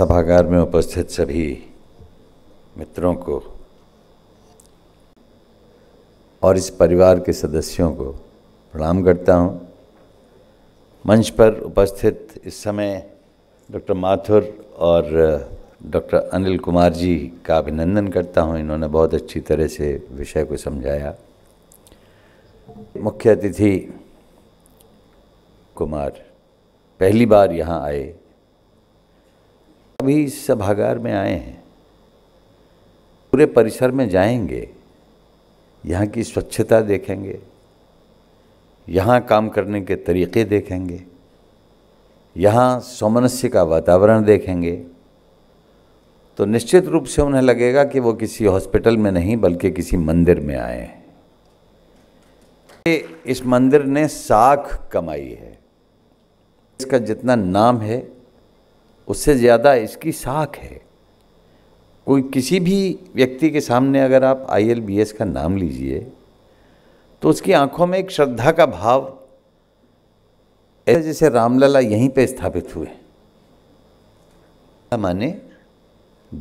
सभागार में उपस्थित सभी मित्रों को और इस परिवार के सदस्यों को प्रणाम करता हूं। मंच पर उपस्थित इस समय डॉक्टर माथुर और डॉक्टर अनिल कुमार जी का अभिनंदन करता हूं। इन्होंने बहुत अच्छी तरह से विषय को समझाया मुख्य अतिथि कुमार पहली बार यहाँ आए अभी इस सभागार में आए हैं पूरे परिसर में जाएंगे यहाँ की स्वच्छता देखेंगे यहाँ काम करने के तरीके देखेंगे यहाँ सौमनस्य का वातावरण देखेंगे तो निश्चित रूप से उन्हें लगेगा कि वो किसी हॉस्पिटल में नहीं बल्कि किसी मंदिर में आए हैं इस मंदिर ने साख कमाई है इसका जितना नाम है उससे ज़्यादा इसकी साख है कोई किसी भी व्यक्ति के सामने अगर आप आई का नाम लीजिए तो उसकी आंखों में एक श्रद्धा का भाव ऐसे जैसे रामलला यहीं पे स्थापित हुए माने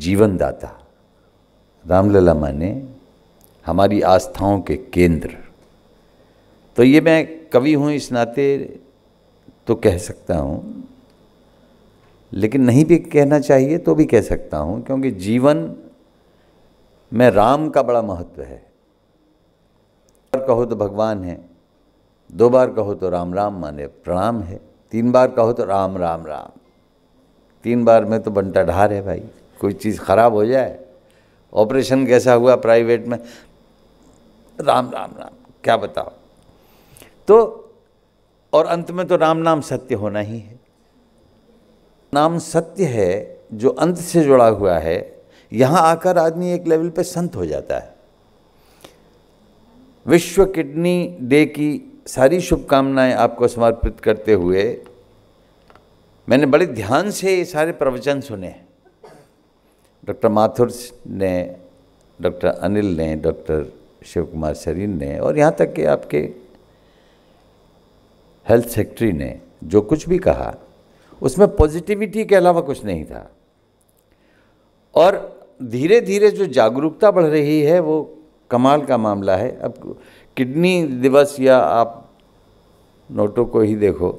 जीवनदाता रामलला माने हमारी आस्थाओं के केंद्र तो ये मैं कवि हूँ इस नाते तो कह सकता हूँ लेकिन नहीं भी कहना चाहिए तो भी कह सकता हूँ क्योंकि जीवन में राम का बड़ा महत्व है बार कहो तो भगवान है दो बार कहो तो राम राम माने प्रणाम है तीन बार कहो तो राम राम राम तीन बार में तो बंटा ढार है भाई कोई चीज़ खराब हो जाए ऑपरेशन कैसा हुआ प्राइवेट में राम राम राम क्या बताओ तो और अंत में तो राम नाम सत्य होना ही है नाम सत्य है जो अंत से जुड़ा हुआ है यहाँ आकर आदमी एक लेवल पे संत हो जाता है विश्व किडनी डे की सारी शुभकामनाएं आपको समर्पित करते हुए मैंने बड़े ध्यान से ये सारे प्रवचन सुने डॉक्टर माथुर ने डॉक्टर अनिल ने डॉक्टर शिव कुमार सरीन ने और यहाँ तक कि आपके हेल्थ सेक्रेटरी ने जो कुछ भी कहा उसमें पॉजिटिविटी के अलावा कुछ नहीं था और धीरे धीरे जो जागरूकता बढ़ रही है वो कमाल का मामला है अब किडनी दिवस या आप नोटों को ही देखो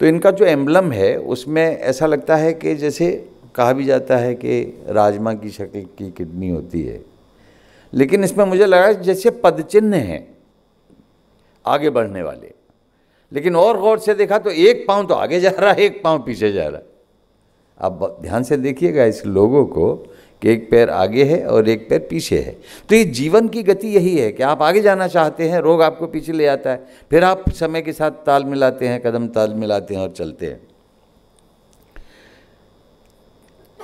तो इनका जो एम्बलम है उसमें ऐसा लगता है कि जैसे कहा भी जाता है कि राजमा की शक्ल की किडनी होती है लेकिन इसमें मुझे लगा जैसे पदचिन्ह हैं आगे बढ़ने वाले लेकिन और गौर से देखा तो एक पांव तो आगे जा रहा है एक पांव पीछे जा रहा है आप ध्यान से देखिएगा इस लोगों को कि एक पैर आगे है और एक पैर पीछे है तो ये जीवन की गति यही है कि आप आगे जाना चाहते हैं रोग आपको पीछे ले आता है फिर आप समय के साथ ताल मिलाते हैं कदम ताल मिलाते हैं और चलते हैं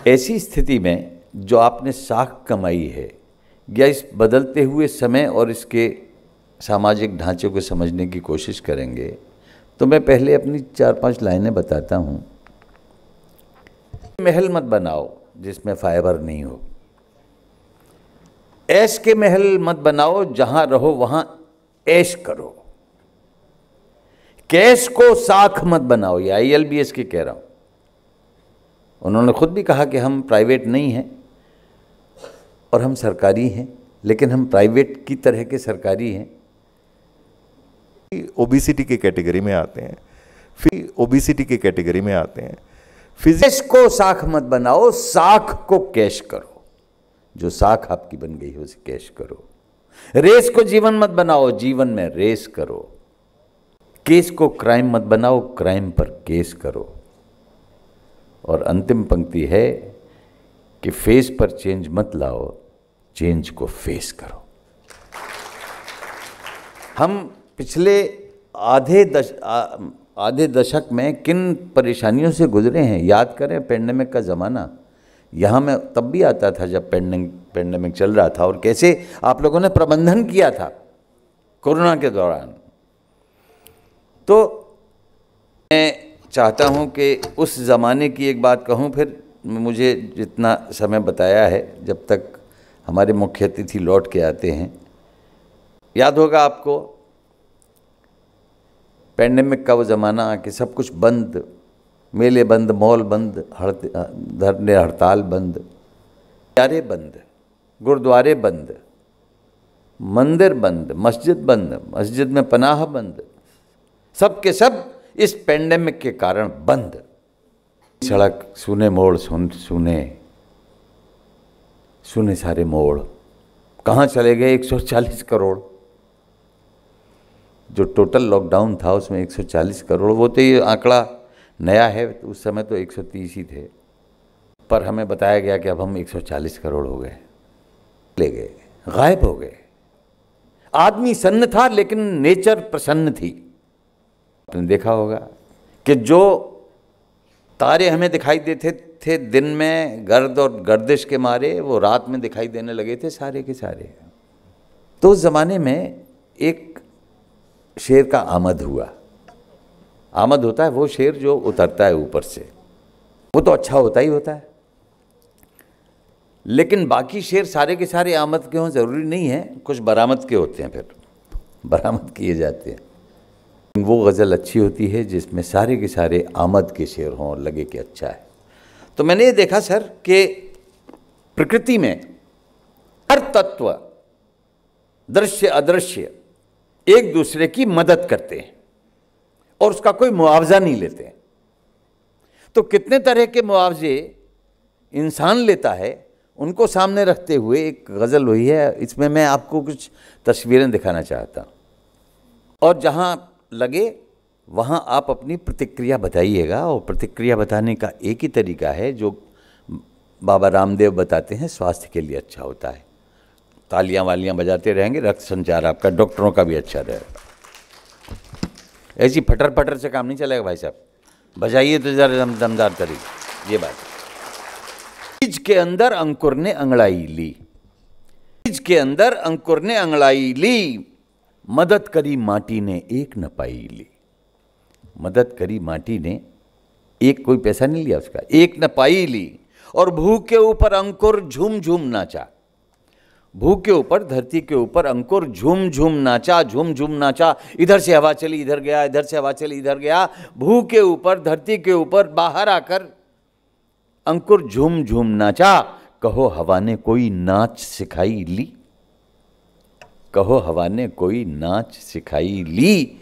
ऐसी स्थिति में जो आपने साख कमाई है या इस बदलते हुए समय और इसके सामाजिक ढांचे को समझने की कोशिश करेंगे तो मैं पहले अपनी चार पांच लाइनें बताता हूँ महल मत बनाओ जिसमें फाइबर नहीं हो ऐश के महल मत बनाओ जहां रहो वहां ऐश करो कैश को साख मत बनाओ ये आई एल बी एस के कह रहा हूं उन्होंने खुद भी कहा कि हम प्राइवेट नहीं हैं और हम सरकारी हैं लेकिन हम प्राइवेट की तरह के सरकारी हैं ओबीसीटी की कैटेगरी में आते हैं फिर ओबीसीटी की कैटेगरी में आते हैं फिजिक्स को साख मत बनाओ साख को कैश करो जो साख आपकी बन गई है उसे कैश करो रेस को जीवन मत बनाओ जीवन में रेस करो केस को क्राइम मत बनाओ क्राइम पर केस करो और अंतिम पंक्ति है कि फेस पर चेंज मत लाओ चेंज को फेस करो हम पिछले आधे दश आ, आधे दशक में किन परेशानियों से गुजरे हैं याद करें पेंडेमिक का ज़माना यहाँ मैं तब भी आता था जब पेंडेमिक पेंडेमिक चल रहा था और कैसे आप लोगों ने प्रबंधन किया था कोरोना के दौरान तो मैं चाहता हूँ कि उस ज़माने की एक बात कहूँ फिर मुझे जितना समय बताया है जब तक हमारे मुख्य अतिथि लौट के आते हैं याद होगा आपको पैंडमिक का वो ज़माना कि सब कुछ बंद मेले बंद मॉल बंद हड़त धरने हड़ताल बंद प्यारे बंद गुरुद्वारे बंद मंदिर बंद मस्जिद बंद मस्जिद में पनाह बंद सब के सब इस पैंडमिक के कारण बंद सड़क सुने मोड़ सुन सुने सुने सारे मोड़ कहाँ चले गए 140 करोड़ जो टोटल लॉकडाउन था उसमें 140 करोड़ वो तो ये आंकड़ा नया है तो उस समय तो 130 ही थे पर हमें बताया गया कि अब हम 140 करोड़ हो गए ले गए गायब हो गए आदमी सन्न था लेकिन नेचर प्रसन्न थी आपने देखा होगा कि जो तारे हमें दिखाई देते थे दिन में गर्द और गर्दिश के मारे वो रात में दिखाई देने लगे थे सारे के सारे तो उस ज़माने में एक शेर का आमद हुआ आमद होता है वो शेर जो उतरता है ऊपर से वो तो अच्छा होता ही होता है लेकिन बाकी शेर सारे के सारे आमद के हों ज़रूरी नहीं है कुछ बरामद के होते हैं फिर बरामद किए जाते हैं वो गज़ल अच्छी होती है जिसमें सारे के सारे आमद के शेर हों लगे कि अच्छा है तो मैंने ये देखा सर कि प्रकृति में हर तत्व दृश्य अदृश्य एक दूसरे की मदद करते हैं और उसका कोई मुआवजा नहीं लेते तो कितने तरह के मुआवजे इंसान लेता है उनको सामने रखते हुए एक गज़ल हुई है इसमें मैं आपको कुछ तस्वीरें दिखाना चाहता और जहाँ लगे वहाँ आप अपनी प्रतिक्रिया बताइएगा और प्रतिक्रिया बताने का एक ही तरीका है जो बाबा रामदेव बताते हैं स्वास्थ्य के लिए अच्छा होता है तालियां वालियां बजाते रहेंगे रक्त संचार आपका डॉक्टरों का भी अच्छा रहेगा ऐसी फटर फटर से काम नहीं चलेगा भाई साहब बजाइए तो ज़रा दमदार तरीके ये बात बीज के अंदर अंकुर ने अंगड़ाई ली बीज के अंदर अंकुर ने अंगड़ाई ली मदद करी माटी ने एक न पाई ली मदद करी माटी ने एक कोई पैसा नहीं लिया उसका एक न पाई ली और भूख के ऊपर अंकुर झूम झूम नाचा भू के ऊपर धरती के ऊपर अंकुर झूम झूम नाचा झूम झूम नाचा इधर से हवा चली इधर गया इधर से हवा चली इधर गया भू के ऊपर धरती के ऊपर बाहर आकर अंकुर झूम झूम नाचा कहो हवा ने कोई नाच सिखाई ली कहो हवा ने कोई नाच सिखाई ली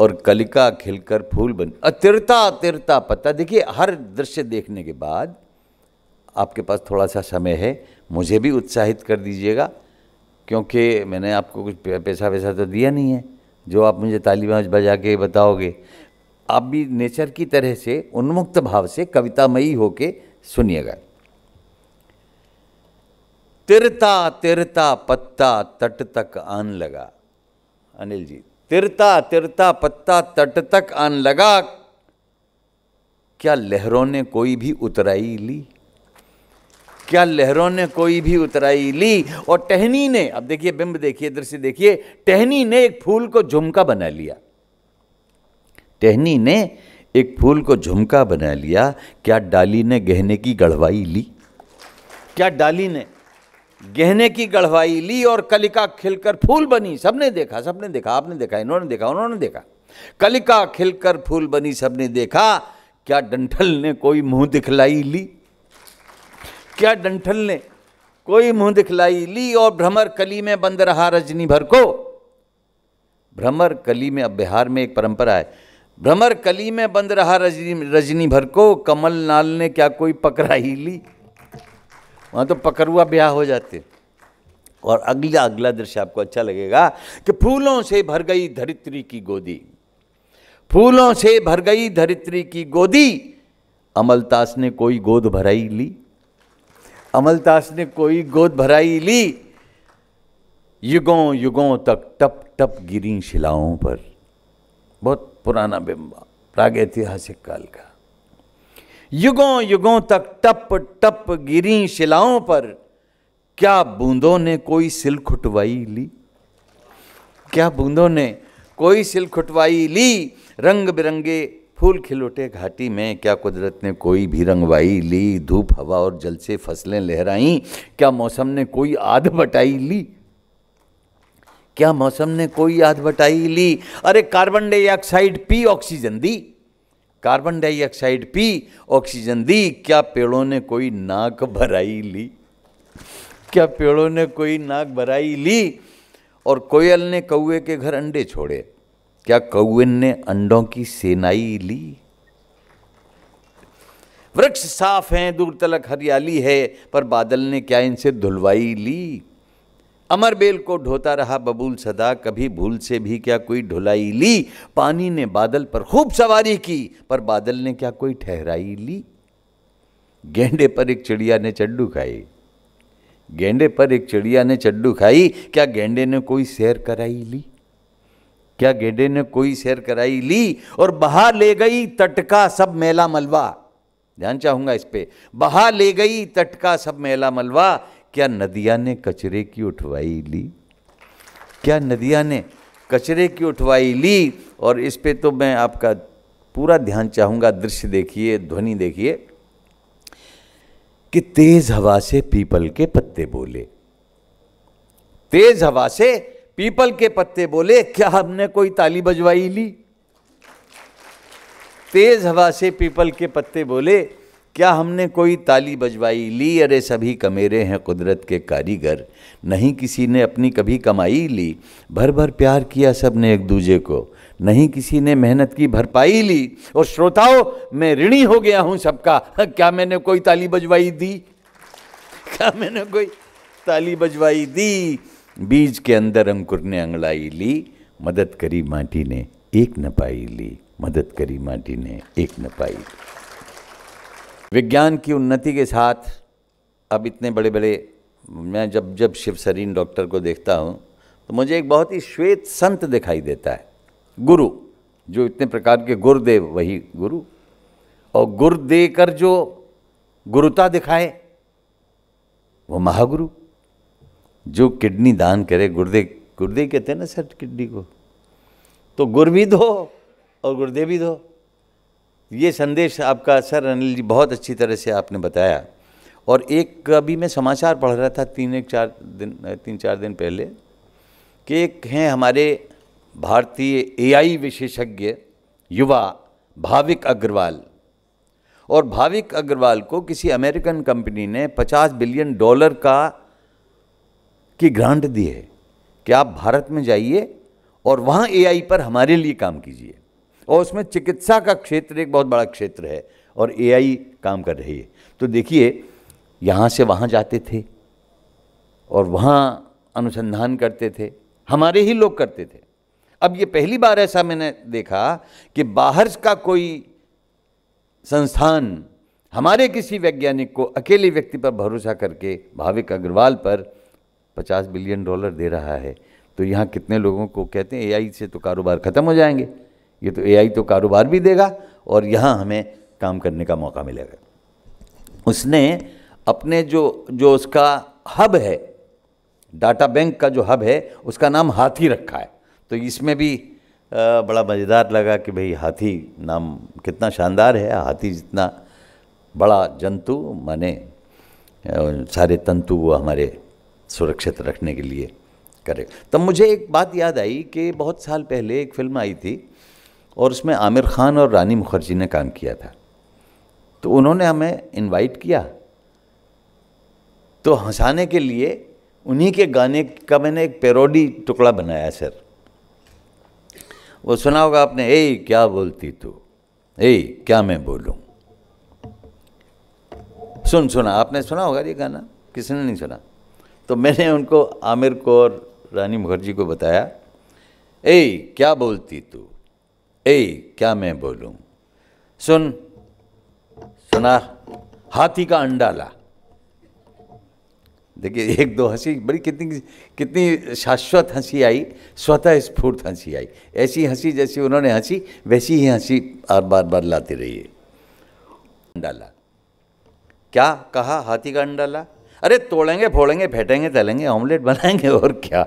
और कलिका खिलकर फूल बन अतिरता अतिरता पता देखिए हर दृश्य देखने के बाद आपके पास थोड़ा सा समय है मुझे भी उत्साहित कर दीजिएगा क्योंकि मैंने आपको कुछ पैसा वैसा तो दिया नहीं है जो आप मुझे तालिबाज बजा के बताओगे आप भी नेचर की तरह से उन्मुक्त भाव से कवितामयी होके सुनिएगा तिरता तिरता पत्ता तट तक आन लगा अनिल जी तिरता तिरता पत्ता तट तक आन लगा क्या लहरों ने कोई भी उतराई ली क्या लहरों ने कोई भी उतराई ली और टहनी ने अब देखिए बिंब देखिए दृश्य देखिए टहनी ने एक फूल को झुमका बना लिया टहनी ने एक फूल को झुमका बना लिया क्या डाली ने गहने की गढ़वाई ली क्या डाली ने गहने की गढ़वाई ली और कलिका खिलकर फूल बनी सबने देखा सबने देखा आपने देखा इन्होंने देखा उन्होंने देखा कलिका खिलकर फूल बनी सबने देखा क्या डंठल ने कोई मुंह दिखलाई ली क्या डंठल ने कोई मुंह दिखलाई ली और भ्रमर कली में बंद रहा रजनी भर को भ्रमर कली में अब बिहार में एक परंपरा है भ्रमर कली में बंद रहा रजनी रजनी भर को कमल नाल ने क्या कोई पकड़ाई ली वहां तो पकरुआ ब्याह हो जाते और अगला अगला दृश्य आपको अच्छा लगेगा कि फूलों से भर गई धरित्री की गोदी फूलों से भर गई धरित्री की गोदी अमलतास ने कोई गोद भराई ली अमलदास ने कोई गोद भराई ली युगों युगों तक टप टप गिरी शिलाओं पर बहुत पुराना बिंबा प्रागैतिहासिक काल का युगों युगों तक टप टप गिरी शिलाओं पर क्या बूंदों ने कोई सिल खुटवाई ली क्या बूंदों ने कोई सिल खुटवाई ली रंग बिरंगे फूल खिलोटे घाटी में क्या कुदरत ने कोई भी रंगवाई ली धूप हवा और जल से फसलें लहराई क्या मौसम ने कोई आध बटाई ली क्या मौसम ने कोई आध बटाई ली अरे कार्बन डाइऑक्साइड पी ऑक्सीजन दी कार्बन डाइऑक्साइड पी ऑक्सीजन दी क्या पेड़ों ने कोई नाक भराई ली क्या पेड़ों ने कोई नाक भराई ली और कोयल ने कौए के घर अंडे छोड़े क्या कौन ने अंडों की सेनाई ली वृक्ष साफ हैं दूर तलक हरियाली है पर बादल ने क्या इनसे धुलवाई ली अमर बेल को ढोता रहा बबूल सदा कभी भूल से भी क्या कोई ढुलाई ली पानी ने बादल पर खूब सवारी की पर बादल ने क्या कोई ठहराई ली गेंडे पर एक चिड़िया ने चड्डू खाई गेंडे पर एक चिड़िया ने चड्डू खाई क्या गेंडे ने कोई सैर कराई ली क्या गेडे ने कोई सैर कराई ली और बहा ले गई तटका सब मेला मलवा ध्यान चाहूंगा इस पे बहा ले गई तटका सब मेला मलवा क्या नदिया ने कचरे की उठवाई ली क्या नदिया ने कचरे की उठवाई ली और इस पे तो मैं आपका पूरा ध्यान चाहूंगा दृश्य देखिए ध्वनि देखिए कि तेज हवा से पीपल के पत्ते बोले तेज हवा से पीपल के पत्ते बोले क्या हमने कोई ताली बजवाई ली तेज हवा से पीपल के पत्ते बोले क्या हमने कोई ताली बजवाई ली अरे सभी कमेरे हैं कुदरत के कारीगर नहीं किसी ने अपनी कभी कमाई ली भर भर प्यार किया सब ने एक दूजे को नहीं किसी ने मेहनत की भरपाई ली और श्रोताओं मैं ऋणी हो गया हूं सबका क्या मैंने कोई ताली बजवाई दी क्या मैंने कोई ताली बजवाई दी बीज के अंदर अंकुर ने अंगड़ाई ली मदद करी माटी ने एक न पाई ली मदद करी माटी ने एक न पाई विज्ञान की उन्नति के साथ अब इतने बड़े बड़े मैं जब जब शिवसरीन डॉक्टर को देखता हूँ तो मुझे एक बहुत ही श्वेत संत दिखाई देता है गुरु जो इतने प्रकार के गुरुदेव वही गुरु और गुरु देकर जो गुरुता दिखाए वो महागुरु जो किडनी दान करे गुर्दे गुर्दे कहते हैं ना सर किडनी को तो गुर भी दो और गुर्दे भी दो ये संदेश आपका सर अनिल जी बहुत अच्छी तरह से आपने बताया और एक अभी मैं समाचार पढ़ रहा था तीन एक चार दिन तीन चार दिन पहले कि एक हैं हमारे भारतीय एआई विशेषज्ञ युवा भाविक अग्रवाल और भाविक अग्रवाल को किसी अमेरिकन कंपनी ने 50 बिलियन डॉलर का की ग्रांट दी है कि आप भारत में जाइए और वहाँ ए पर हमारे लिए काम कीजिए और उसमें चिकित्सा का क्षेत्र एक बहुत बड़ा क्षेत्र है और ए काम कर रही है तो देखिए यहाँ से वहाँ जाते थे और वहाँ अनुसंधान करते थे हमारे ही लोग करते थे अब ये पहली बार ऐसा मैंने देखा कि बाहर का कोई संस्थान हमारे किसी वैज्ञानिक को अकेले व्यक्ति पर भरोसा करके भाविक अग्रवाल पर पचास बिलियन डॉलर दे रहा है तो यहाँ कितने लोगों को कहते हैं एआई से तो कारोबार ख़त्म हो जाएंगे ये तो एआई तो कारोबार भी देगा और यहाँ हमें काम करने का मौका मिलेगा उसने अपने जो जो उसका हब है डाटा बैंक का जो हब है उसका नाम हाथी रखा है तो इसमें भी आ, बड़ा मज़ेदार लगा कि भाई हाथी नाम कितना शानदार है हाथी जितना बड़ा जंतु माने सारे तंतु वो हमारे सुरक्षित रखने के लिए करेक्ट तब मुझे एक बात याद आई कि बहुत साल पहले एक फिल्म आई थी और उसमें आमिर खान और रानी मुखर्जी ने काम किया था तो उन्होंने हमें इनवाइट किया तो हंसाने के लिए उन्हीं के गाने का मैंने एक पेरोडी टुकड़ा बनाया सर वो सुना होगा आपने ए क्या बोलती तू ए क्या मैं बोलूं सुन सुना आपने सुना होगा ये गाना किसने नहीं सुना तो मैंने उनको आमिर को और रानी मुखर्जी को बताया ए क्या बोलती तू ए क्या मैं बोलूँ सुन सुना हाथी का अंडा ला देखिए एक दो हंसी बड़ी कितनी कितनी शाश्वत हंसी आई स्वतः स्फूर्त हंसी आई ऐसी हंसी जैसी उन्होंने हंसी वैसी ही हंसी और बार बार लाती रही अंडा ला क्या कहा हाथी का अंडा ला अरे तोड़ेंगे फोड़ेंगे फेंटेंगे तलेंगे ऑमलेट बनाएंगे और क्या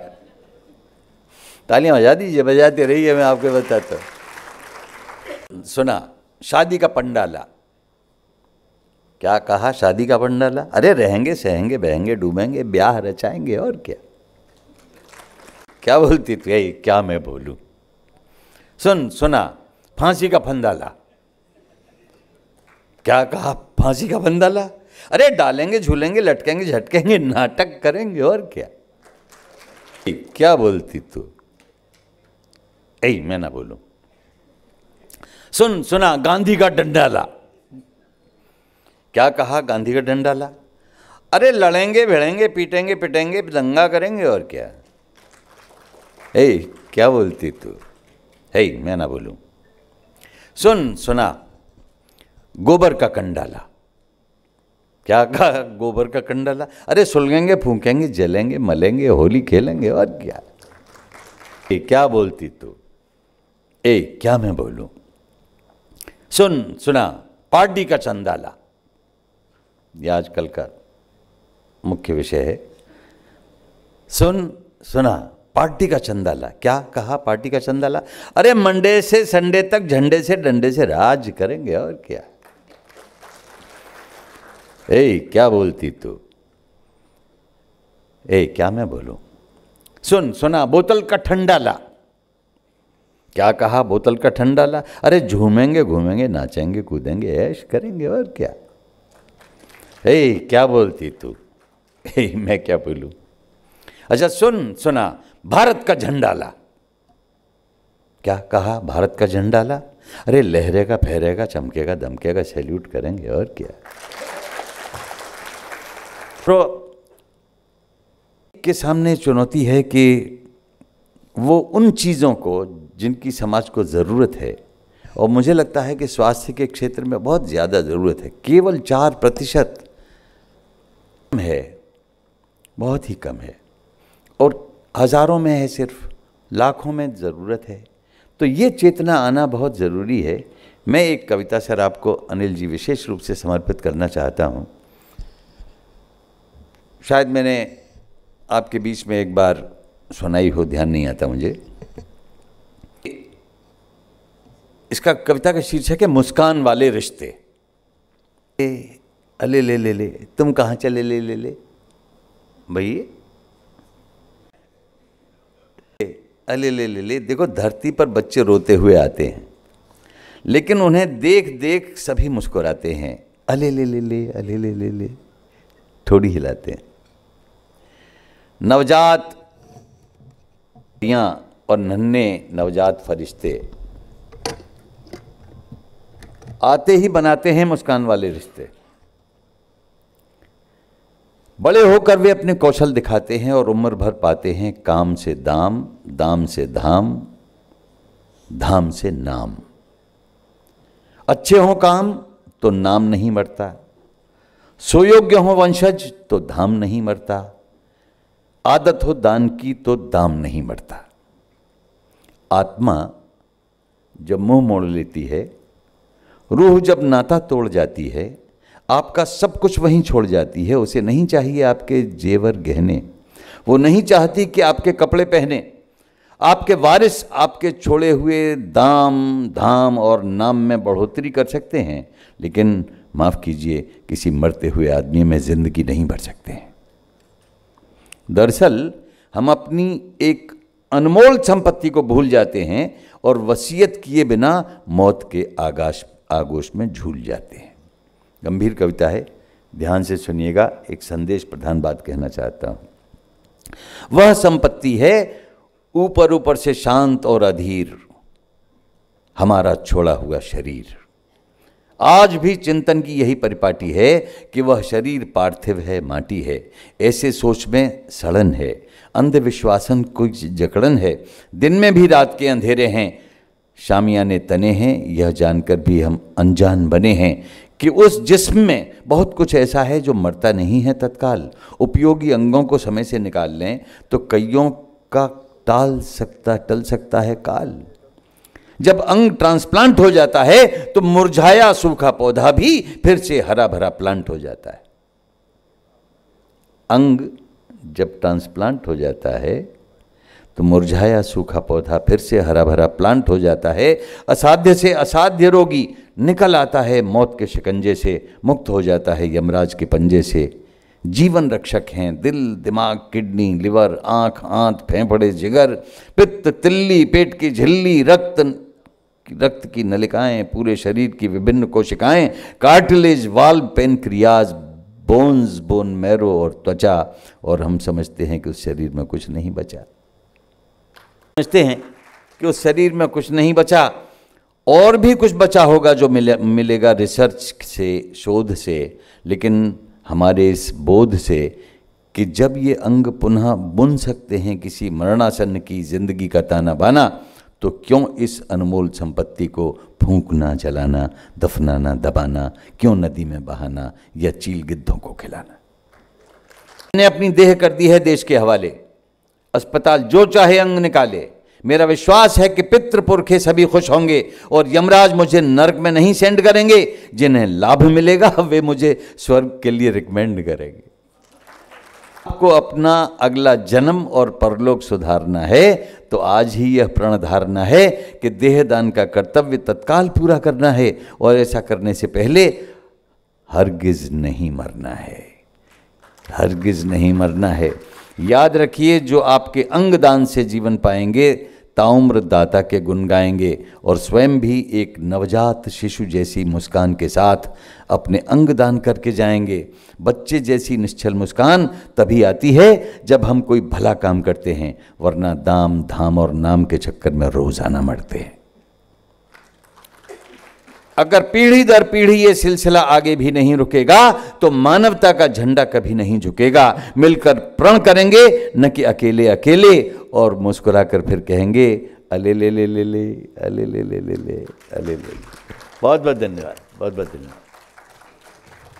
तालियां बजा दीजिए बजाते रहिए मैं आपके बताता हूँ सुना शादी का पंडाला क्या कहा शादी का पंडाला अरे रहेंगे सहेंगे बहेंगे डूबेंगे ब्याह रचाएंगे और क्या क्या बोलती थी भाई क्या मैं बोलूं सुन सुना फांसी का फंदाला क्या कहा फांसी का फंदाला अरे डालेंगे झूलेंगे लटकेंगे झटकेंगे नाटक करेंगे और क्या क्या बोलती तू ऐ मैं ना बोलू सुन सुना गांधी का डंडा ला क्या कहा गांधी का डंडा ला अरे लड़ेंगे भिड़ेंगे पीटेंगे पिटेंगे दंगा करेंगे और क्या ए क्या बोलती तू है मैं ना बोलू सुन सुना गोबर का कंडाला क्या कहा गोबर का कंडला अरे सुलगेंगे फूकेंगे जलेंगे मलेंगे होली खेलेंगे और क्या ए क्या बोलती तू ए क्या मैं बोलू सुन सुना पार्टी का चंदा ला यह आजकल का मुख्य विषय है सुन सुना पार्टी का चंदा ला क्या कहा पार्टी का चंदा ला अरे मंडे से संडे तक झंडे से डंडे से राज करेंगे और क्या ए क्या बोलती तू ए क्या मैं बोलू सुन सुना बोतल का ठंडा ला क्या कहा बोतल का ठंडा ला अरे झूमेंगे घूमेंगे नाचेंगे कूदेंगे ऐश करेंगे और क्या ए क्या बोलती तू ए मैं क्या बोलू अच्छा सुन सुना भारत का झंडा ला क्या कहा भारत का झंडा ला अरे लहरेगा फहरेगा चमकेगा दमकेगा सैल्यूट करेंगे और क्या मित्रों के सामने चुनौती है कि वो उन चीज़ों को जिनकी समाज को ज़रूरत है और मुझे लगता है कि स्वास्थ्य के क्षेत्र में बहुत ज़्यादा ज़रूरत है केवल चार प्रतिशत है बहुत ही कम है और हज़ारों में है सिर्फ लाखों में ज़रूरत है तो ये चेतना आना बहुत ज़रूरी है मैं एक कविता सर आपको अनिल जी विशेष रूप से समर्पित करना चाहता हूँ शायद मैंने आपके बीच में एक बार सुनाई हो ध्यान नहीं आता मुझे इसका कविता का शीर्षक है मुस्कान वाले रिश्ते अले ले ले ले तुम कहाँ चले ले ले ले भैया अले ले ले ले देखो धरती पर बच्चे रोते हुए आते हैं लेकिन उन्हें देख देख सभी मुस्कुराते हैं अले ले ले ले अले ले ले ले थोड़ी हिलाते हैं नवजात और नन्हे नवजात फरिश्ते आते ही बनाते हैं मुस्कान वाले रिश्ते बड़े होकर वे अपने कौशल दिखाते हैं और उम्र भर पाते हैं काम से दाम दाम से धाम धाम से नाम अच्छे हों काम तो नाम नहीं मरता सुयोग्य हों वंशज तो धाम नहीं मरता आदत हो दान की तो दाम नहीं मरता आत्मा जब मुंह मोड़ लेती है रूह जब नाता तोड़ जाती है आपका सब कुछ वहीं छोड़ जाती है उसे नहीं चाहिए आपके जेवर गहने वो नहीं चाहती कि आपके कपड़े पहने आपके वारिस आपके छोड़े हुए दाम धाम और नाम में बढ़ोतरी कर सकते हैं लेकिन माफ़ कीजिए किसी मरते हुए आदमी में ज़िंदगी नहीं भर सकते हैं दरअसल हम अपनी एक अनमोल संपत्ति को भूल जाते हैं और वसीयत किए बिना मौत के आगाश आगोश में झूल जाते हैं गंभीर कविता है ध्यान से सुनिएगा एक संदेश प्रधान बात कहना चाहता हूं वह संपत्ति है ऊपर ऊपर से शांत और अधीर हमारा छोड़ा हुआ शरीर आज भी चिंतन की यही परिपाटी है कि वह शरीर पार्थिव है माटी है ऐसे सोच में सड़न है अंधविश्वासन कोई जकड़न है दिन में भी रात के अंधेरे हैं शामिया ने तने हैं यह जानकर भी हम अनजान बने हैं कि उस जिस्म में बहुत कुछ ऐसा है जो मरता नहीं है तत्काल उपयोगी अंगों को समय से निकाल लें तो कईयों का टाल सकता टल सकता है काल जब अंग ट्रांसप्लांट हो जाता है तो मुरझाया सूखा पौधा भी फिर से हरा भरा प्लांट हो जाता है अंग जब ट्रांसप्लांट हो जाता है तो मुरझाया सूखा पौधा फिर से हरा भरा प्लांट हो जाता है असाध्य से असाध्य रोगी निकल आता है मौत के शिकंजे से मुक्त हो जाता है यमराज के पंजे से जीवन रक्षक हैं दिल दिमाग किडनी लिवर आंख आंत फेंफड़े जिगर पित्त तिल्ली पेट की झिल्ली रक्त रक्त की नलिकाएं पूरे शरीर की विभिन्न कोशिकाएं कार्टिलेज वाल पेनक्रियाज बोन्स बोन मैरो और त्वचा और हम समझते हैं कि उस शरीर में कुछ नहीं बचा समझते हैं कि उस शरीर में कुछ नहीं बचा और भी कुछ बचा होगा जो मिले मिलेगा रिसर्च से शोध से लेकिन हमारे इस बोध से कि जब ये अंग पुनः बुन सकते हैं किसी मरणासन की जिंदगी का ताना बाना तो क्यों इस अनमोल संपत्ति को फूंकना जलाना दफनाना दबाना क्यों नदी में बहाना या चील गिद्धों को खिलाना ने अपनी देह कर दी है देश के हवाले अस्पताल जो चाहे अंग निकाले मेरा विश्वास है कि पितृ पुरखे सभी खुश होंगे और यमराज मुझे नरक में नहीं सेंड करेंगे जिन्हें लाभ मिलेगा वे मुझे स्वर्ग के लिए रिकमेंड करेंगे आपको अपना अगला जन्म और परलोक सुधारना है तो आज ही यह प्रण धारणा है कि देह दान का कर्तव्य तत्काल पूरा करना है और ऐसा करने से पहले हरगिज नहीं मरना है हरगिज नहीं मरना है याद रखिए जो आपके अंग दान से जीवन पाएंगे ताउम्र दाता के गुण गाएंगे और स्वयं भी एक नवजात शिशु जैसी मुस्कान के साथ अपने अंग दान करके जाएंगे बच्चे जैसी निश्चल मुस्कान तभी आती है जब हम कोई भला काम करते हैं वरना दाम धाम और नाम के चक्कर में रोज़ाना मरते हैं अगर पीढ़ी दर पीढ़ी ये सिलसिला आगे भी नहीं रुकेगा तो मानवता का झंडा कभी नहीं झुकेगा मिलकर प्रण करेंगे न कि अकेले अकेले और मुस्कुरा कर फिर कहेंगे अले ले ले ले ले अले ले ले ले ले अले ले बहुत बहुत धन्यवाद बहुत बहुत धन्यवाद